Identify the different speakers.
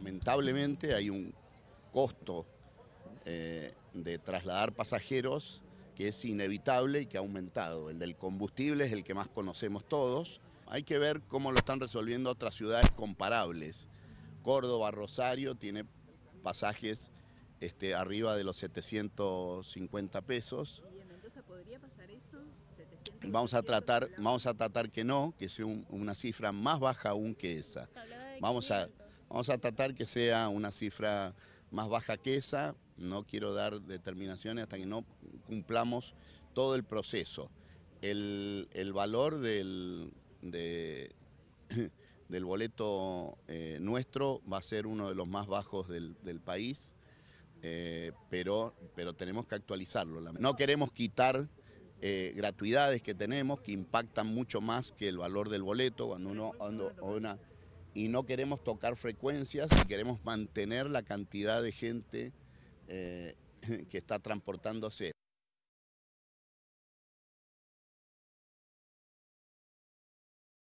Speaker 1: lamentablemente hay un costo eh, de trasladar pasajeros que es inevitable y que ha aumentado. El del combustible es el que más conocemos todos. Hay que ver cómo lo están resolviendo otras ciudades comparables. Córdoba, Rosario tiene pasajes este, arriba de los 750 pesos.
Speaker 2: podría pasar eso?
Speaker 1: vamos a tratar, vamos a tratar que no, que sea una cifra más baja aún que esa. Vamos a Vamos a tratar que sea una cifra más baja que esa. No quiero dar determinaciones hasta que no cumplamos todo el proceso. El, valor del, del boleto eh, nuestro va a ser uno de los más bajos del, país, eh, pero, pero tenemos que actualizarlo. No queremos quitar eh, gratuidades que tenemos que impactan mucho más que el valor del boleto cuando uno... una, y no queremos tocar frecuencias y queremos mantener la cantidad de gente eh, que está transportándose.